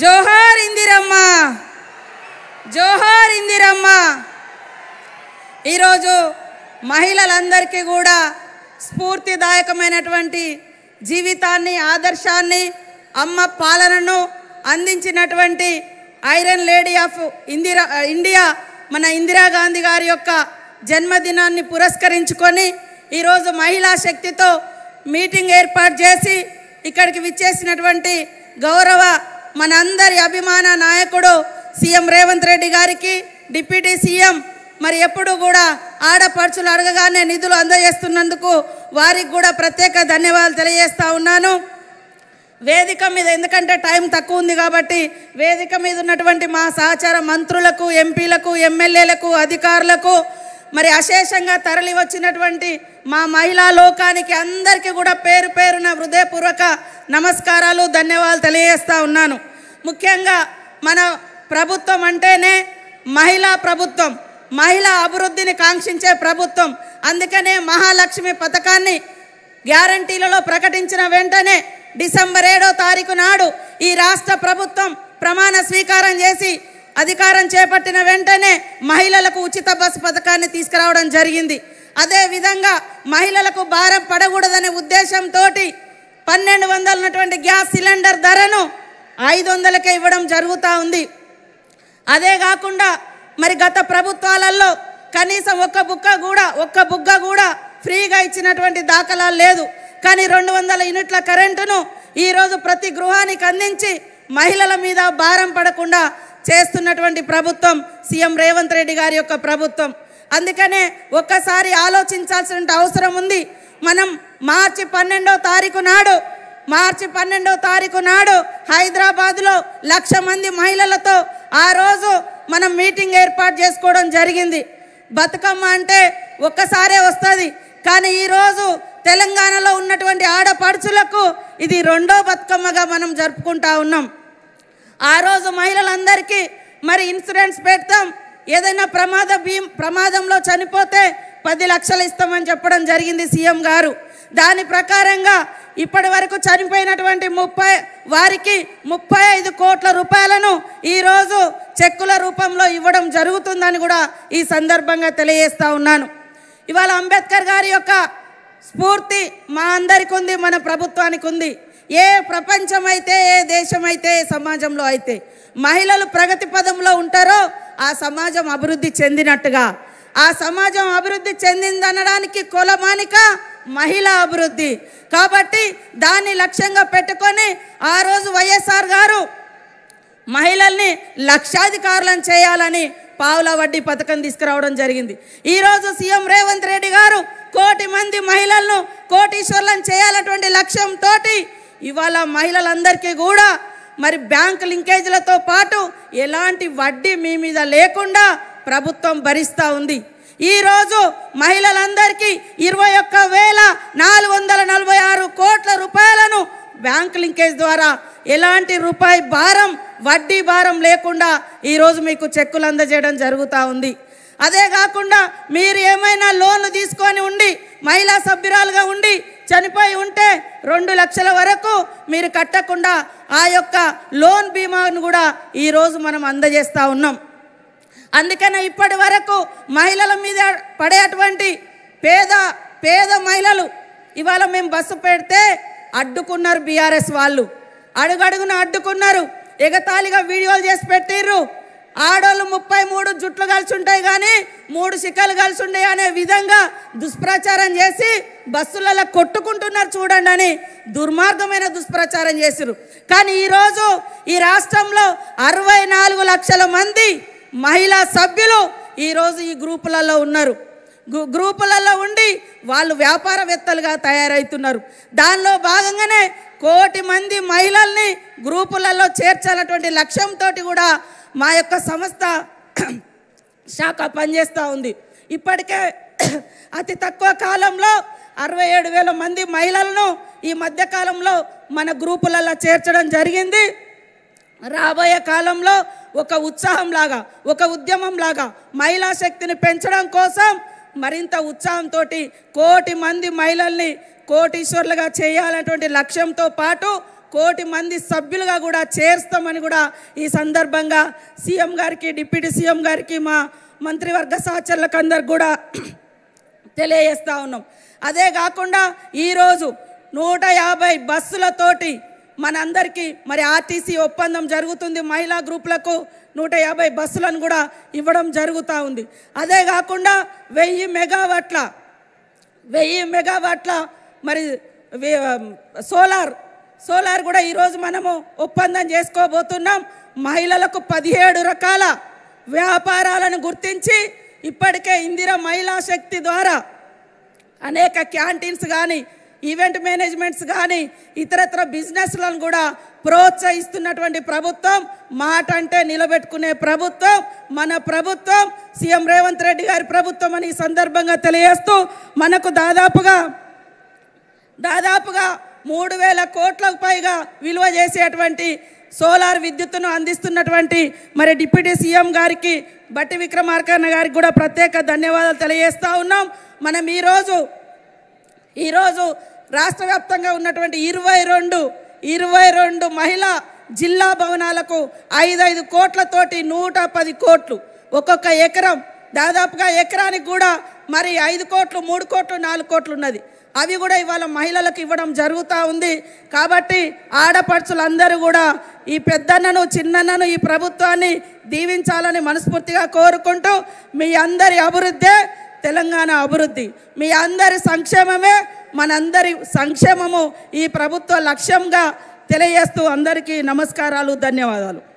జోహార్ ఇందిరమ్మ జోహార్ ఇందిరమ్మ ఈరోజు మహిళలందరికీ కూడా స్ఫూర్తిదాయకమైనటువంటి జీవితాన్ని ఆదర్శాన్ని అమ్మ పాలనను అందించినటువంటి iron lady of Indira India మన ఇందిరాగాంధీ గారి యొక్క జన్మదినాన్ని పురస్కరించుకొని ఈరోజు మహిళా శక్తితో మీటింగ్ ఏర్పాటు చేసి ఇక్కడికి విచ్చేసినటువంటి గౌరవ మనందరి అభిమాన నాయకుడు సీఎం రేవంత్ రెడ్డి గారికి డిప్యూటీ సీఎం మరి ఎప్పుడు కూడా ఆడపడుచులు అడగగానే నిధులు అందజేస్తున్నందుకు వారికి కూడా ప్రత్యేక ధన్యవాదాలు తెలియజేస్తా ఉన్నాను వేదిక మీద ఎందుకంటే టైం తక్కువ ఉంది కాబట్టి వేదిక మీద ఉన్నటువంటి మా సహచార మంత్రులకు ఎంపీలకు ఎమ్మెల్యేలకు అధికారులకు మరి అశేషంగా తరలి వచ్చినటువంటి మా మహిళా లోకానికి అందరికీ కూడా పేరు పేరున హృదయపూర్వక నమస్కారాలు ధన్యవాదాలు తెలియజేస్తూ ఉన్నాను ముఖ్యంగా మన ప్రభుత్వం అంటేనే మహిళా ప్రభుత్వం మహిళా అభివృద్ధిని కాంక్షించే ప్రభుత్వం అందుకనే మహాలక్ష్మి పథకాన్ని గ్యారంటీలలో ప్రకటించిన వెంటనే డిసెంబర్ ఏడో తారీఖు నాడు ఈ రాష్ట్ర ప్రభుత్వం ప్రమాణ స్వీకారం చేసి అధికారం చేపట్టిన వెంటనే మహిళలకు ఉచిత బస్సు పథకాన్ని తీసుకురావడం జరిగింది అదే విధంగా మహిళలకు భారం పడకూడదనే ఉద్దేశంతో పన్నెండు వందలు ఉన్నటువంటి గ్యాస్ సిలిండర్ ధరను ఐదు వందలకే ఇవ్వడం జరుగుతూ ఉంది అదే కాకుండా మరి గత ప్రభుత్వాలలో కనీసం ఒక్క బుక్క కూడా ఒక్క బుగ్గ కూడా ఫ్రీగా ఇచ్చినటువంటి దాఖలాలు లేదు కానీ రెండు వందల యూనిట్ల కరెంటును ఈరోజు ప్రతి గృహానికి అందించి మహిళల మీద భారం పడకుండా చేస్తున్నటువంటి ప్రభుత్వం సీఎం రేవంత్ రెడ్డి గారి యొక్క ప్రభుత్వం అందుకనే ఒక్కసారి ఆలోచించాల్సిన అవసరం ఉంది మనం మార్చి పన్నెండో తారీఖు నాడు మార్చి పన్నెండో తారీఖు నాడు హైదరాబాద్లో లక్ష మంది మహిళలతో ఆ రోజు మనం మీటింగ్ ఏర్పాటు చేసుకోవడం జరిగింది బతుకమ్మ అంటే ఒక్కసారే వస్తుంది కానీ ఈరోజు తెలంగాణలో ఉన్నటువంటి ఆడపడుచులకు ఇది రెండో బతుకమ్మగా మనం జరుపుకుంటా ఉన్నాం ఆ రోజు మహిళలందరికీ మరి ఇన్సూరెన్స్ పెడతాం ఏదైనా ప్రమాద భీం ప్రమాదంలో చనిపోతే పది లక్షలు ఇస్తామని చెప్పడం జరిగింది సీఎం గారు దాని ప్రకారంగా ఇప్పటి వరకు చనిపోయినటువంటి ముప్పై వారికి ముప్పై ఐదు కోట్ల రూపాయలను ఈరోజు చెక్కుల రూపంలో ఇవ్వడం జరుగుతుందని కూడా ఈ సందర్భంగా తెలియజేస్తూ ఉన్నాను ఇవాళ అంబేద్కర్ గారి యొక్క స్ఫూర్తి మా అందరికి ఉంది మన ప్రభుత్వానికి ఉంది ఏ ప్రపంచమైతే ఏ దేశమైతే ఏ సమాజంలో అయితే మహిళలు ప్రగతి పదంలో ఉంటారో ఆ సమాజం అభివృద్ధి చెందినట్టుగా ఆ సమాజం అభివృద్ధి చెందిందనడానికి కులమానిక మహిళా అభివృద్ధి కాబట్టి దాన్ని లక్ష్యంగా పెట్టుకొని ఆ రోజు వైఎస్ఆర్ గారు మహిళల్ని లక్షాధికారులను చేయాలని పావుల వడ్డీ పథకం తీసుకురావడం జరిగింది ఈరోజు సీఎం రేవంత్ రెడ్డి గారు కోటి మంది మహిళలను కోటీశ్వర్లను చేయాలన్నటువంటి లక్ష్యంతో ఇవాళ మహిళలందరికీ కూడా మరి బ్యాంక్ లింకేజీలతో పాటు ఎలాంటి వడ్డీ మీ మీద లేకుండా ప్రభుత్వం భరిస్తూ ఉంది ఈరోజు మహిళలందరికీ ఇరవై ఒక్క వేల నాలుగు వందల నలభై ఆరు కోట్ల రూపాయలను బ్యాంక్ లింకేజ్ ద్వారా ఎలాంటి రూపాయి భారం వడ్డీ భారం లేకుండా ఈరోజు మీకు చెక్కులు అందజేయడం జరుగుతూ ఉంది అదే కాకుండా మీరు ఏమైనా లోన్లు తీసుకొని ఉండి మహిళా సభ్యురాలుగా ఉండి చనిపోయి ఉంటే రెండు లక్షల వరకు మీరు కట్టకుండా ఆ యొక్క లోన్ బీమాను కూడా ఈరోజు మనం అందజేస్తూ ఉన్నాం అందుకనే ఇప్పటి వరకు మహిళల మీద పడేటువంటి పేద పేద మహిళలు ఇవాళ మేము బస్సు పెడితే అడ్డుకున్నారు బీఆర్ఎస్ వాళ్ళు అడుగడుగున అడ్డుకున్నారు ఎగతాళిగా వీడియోలు చేసి పెట్టిర్రు ఆడోళ్ళు ముప్పై మూడు జుట్లు కలిసి ఉంటాయి కానీ మూడు శిఖలు కలిసి ఉండే అనే విధంగా దుష్ప్రచారం చేసి బస్సులలో కొట్టుకుంటున్నారు చూడండి అని దుర్మార్గమైన దుష్ప్రచారం చేసిరు కానీ ఈరోజు ఈ రాష్ట్రంలో అరవై నాలుగు లక్షల మంది మహిళా సభ్యులు ఈరోజు ఈ గ్రూపులలో ఉన్నారు గ్రూపులలో ఉండి వాళ్ళు వ్యాపారవేత్తలుగా తయారవుతున్నారు దానిలో భాగంగానే కోటి మంది మహిళల్ని గ్రూపులలో చేర్చాలటువంటి లక్ష్యంతో కూడా మా యొక్క సంస్థ శాఖ పనిచేస్తూ ఉంది ఇప్పటికే అతి తక్కువ కాలంలో అరవై ఏడు వేల మంది మహిళలను ఈ మధ్యకాలంలో మన గ్రూపులలో చేర్చడం జరిగింది రాబోయే కాలంలో ఒక ఉత్సాహం లాగా ఒక ఉద్యమం లాగా మహిళా శక్తిని పెంచడం కోసం మరింత ఉత్సాహంతో కోటి మంది మహిళల్ని కోటీశ్వర్లుగా చేయాలనేటువంటి లక్ష్యంతో పాటు కోటి మంది సభ్యులుగా కూడా చేరుస్తామని కూడా ఈ సందర్భంగా సీఎం గారికి డిప్యూటీ సీఎం గారికి మా మంత్రివర్గ సహచరులకు అందరికి కూడా తెలియజేస్తూ ఉన్నాం అదే కాకుండా ఈరోజు నూట యాభై బస్సులతోటి మనందరికీ మరి ఆర్టీసీ ఒప్పందం జరుగుతుంది మహిళా గ్రూపులకు నూట యాభై బస్సులను కూడా ఇవ్వడం జరుగుతూ ఉంది అదే కాకుండా వెయ్యి మెగావాట్ల వెయ్యి మెగావాట్ల మరి సోలార్ సోలార్ కూడా ఈరోజు మనము ఒప్పందం చేసుకోబోతున్నాం మహిళలకు పదిహేడు రకాల వ్యాపారాలను గుర్తించి ఇప్పటికే ఇందిర మహిళా శక్తి ద్వారా అనేక క్యాంటీన్స్ కానీ ఈవెంట్ మేనేజ్మెంట్స్ కానీ ఇతరత్ర బిజినెస్లను కూడా ప్రోత్సహిస్తున్నటువంటి ప్రభుత్వం మాట అంటే నిలబెట్టుకునే ప్రభుత్వం మన ప్రభుత్వం సీఎం రేవంత్ రెడ్డి గారి ప్రభుత్వం అని సందర్భంగా తెలియజేస్తూ మనకు దాదాపుగా దాదాపుగా మూడు వేల కోట్లకు పైగా విలువ చేసేటువంటి సోలార్ విద్యుత్తును అందిస్తున్నటువంటి మరి డిప్యూటీ సీఎం గారికి బట్టి విక్రమార్కన్న గారికి కూడా ప్రత్యేక ధన్యవాదాలు తెలియజేస్తూ ఉన్నాం మనం ఈరోజు ఈరోజు రాష్ట్ర వ్యాప్తంగా ఉన్నటువంటి ఇరవై రెండు ఇరవై రెండు మహిళా జిల్లా భవనాలకు ఐదైదు కోట్లతోటి నూట పది కోట్లు ఒక్కొక్క ఎకరం దాదాపుగా ఎకరానికి కూడా మరి ఐదు కోట్లు మూడు కోట్లు నాలుగు కోట్లు ఉన్నది అవి కూడా ఇవాళ మహిళలకు ఇవ్వడం జరుగుతూ ఉంది కాబట్టి ఆడపడుచులందరూ కూడా ఈ పెద్దన్నను చిన్నన్నను ఈ ప్రభుత్వాన్ని దీవించాలని మనస్ఫూర్తిగా కోరుకుంటూ మీ అందరి అభివృద్ధే తెలంగాణ అభివృద్ధి మీ అందరి సంక్షేమమే మనందరి సంక్షేమము ఈ ప్రభుత్వ లక్ష్యంగా తెలియజేస్తూ అందరికీ నమస్కారాలు ధన్యవాదాలు